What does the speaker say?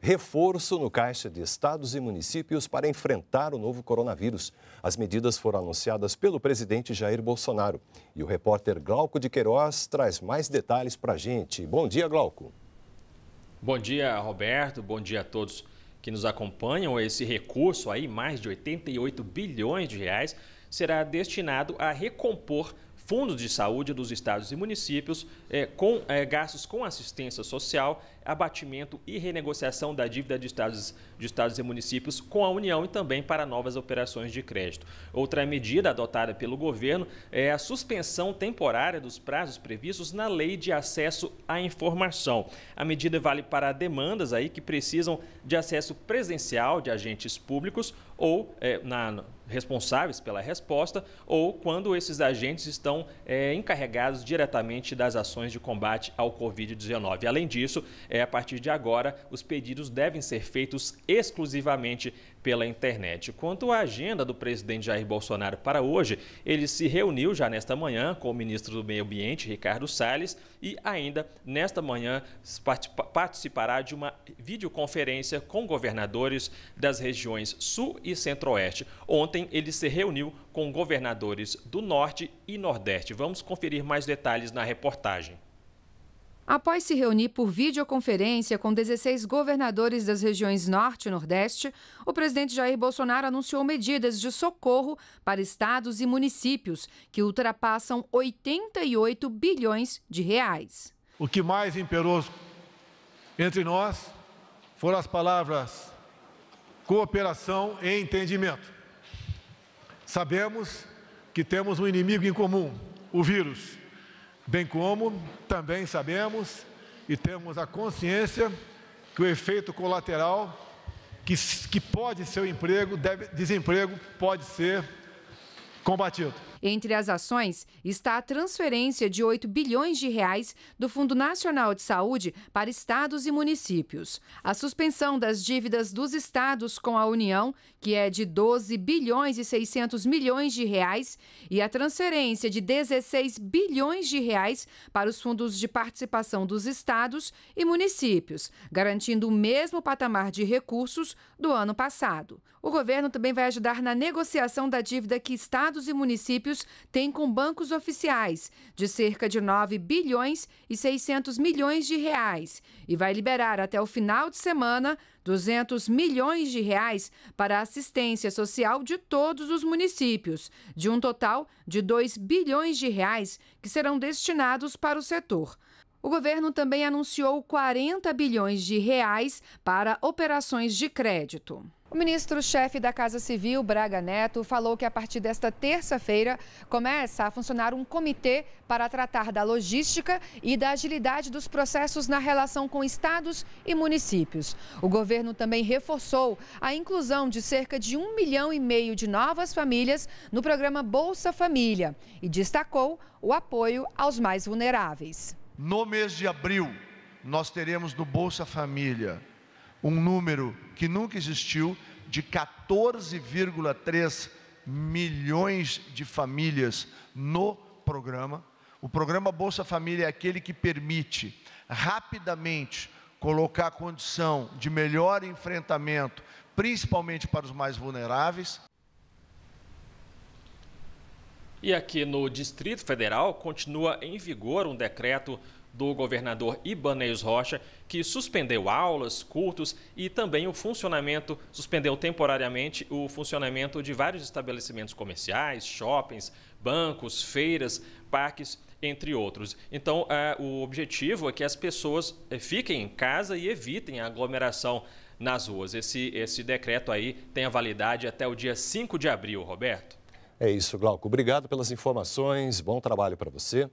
reforço no caixa de estados e municípios para enfrentar o novo coronavírus. As medidas foram anunciadas pelo presidente Jair Bolsonaro. E o repórter Glauco de Queiroz traz mais detalhes para a gente. Bom dia, Glauco. Bom dia, Roberto. Bom dia a todos que nos acompanham. Esse recurso aí, mais de 88 bilhões de reais, será destinado a recompor fundos de saúde dos estados e municípios, é, com é, gastos com assistência social, abatimento e renegociação da dívida de estados, de estados e municípios com a União e também para novas operações de crédito. Outra medida adotada pelo governo é a suspensão temporária dos prazos previstos na Lei de Acesso à Informação. A medida vale para demandas aí que precisam de acesso presencial de agentes públicos ou é, na responsáveis pela resposta ou quando esses agentes estão é, encarregados diretamente das ações de combate ao Covid-19. Além disso, é, a partir de agora, os pedidos devem ser feitos exclusivamente pela internet. Quanto à agenda do presidente Jair Bolsonaro para hoje, ele se reuniu já nesta manhã com o ministro do Meio Ambiente, Ricardo Salles, e ainda nesta manhã participará de uma videoconferência com governadores das regiões Sul e Centro-Oeste. Ontem, Ontem ele se reuniu com governadores do Norte e Nordeste. Vamos conferir mais detalhes na reportagem. Após se reunir por videoconferência com 16 governadores das regiões Norte e Nordeste, o presidente Jair Bolsonaro anunciou medidas de socorro para estados e municípios que ultrapassam 88 bilhões de reais. O que mais imperou entre nós foram as palavras cooperação e entendimento. Sabemos que temos um inimigo em comum, o vírus, bem como também sabemos e temos a consciência que o efeito colateral que, que pode ser o emprego, deve, desemprego, pode ser combatido. Entre as ações está a transferência de 8 bilhões de reais do Fundo Nacional de Saúde para estados e municípios, a suspensão das dívidas dos estados com a União, que é de 12 bilhões e 600 milhões de reais, e a transferência de 16 bilhões de reais para os fundos de participação dos estados e municípios, garantindo o mesmo patamar de recursos do ano passado. O governo também vai ajudar na negociação da dívida que estados e municípios municípios têm com bancos oficiais, de cerca de 9 bilhões e 600 milhões de reais, e vai liberar até o final de semana 200 milhões de reais para assistência social de todos os municípios, de um total de 2 bilhões de reais que serão destinados para o setor. O governo também anunciou 40 bilhões de reais para operações de crédito. O ministro-chefe da Casa Civil, Braga Neto, falou que a partir desta terça-feira começa a funcionar um comitê para tratar da logística e da agilidade dos processos na relação com estados e municípios. O governo também reforçou a inclusão de cerca de um milhão e meio de novas famílias no programa Bolsa Família e destacou o apoio aos mais vulneráveis. No mês de abril, nós teremos do Bolsa Família um número que nunca existiu de 14,3 milhões de famílias no programa. O programa Bolsa Família é aquele que permite rapidamente colocar condição de melhor enfrentamento, principalmente para os mais vulneráveis. E aqui no Distrito Federal continua em vigor um decreto do governador Ibanez Rocha, que suspendeu aulas, cultos e também o funcionamento, suspendeu temporariamente o funcionamento de vários estabelecimentos comerciais, shoppings, bancos, feiras, parques, entre outros. Então, uh, o objetivo é que as pessoas é, fiquem em casa e evitem a aglomeração nas ruas. Esse, esse decreto aí tem a validade até o dia 5 de abril, Roberto. É isso, Glauco. Obrigado pelas informações. Bom trabalho para você.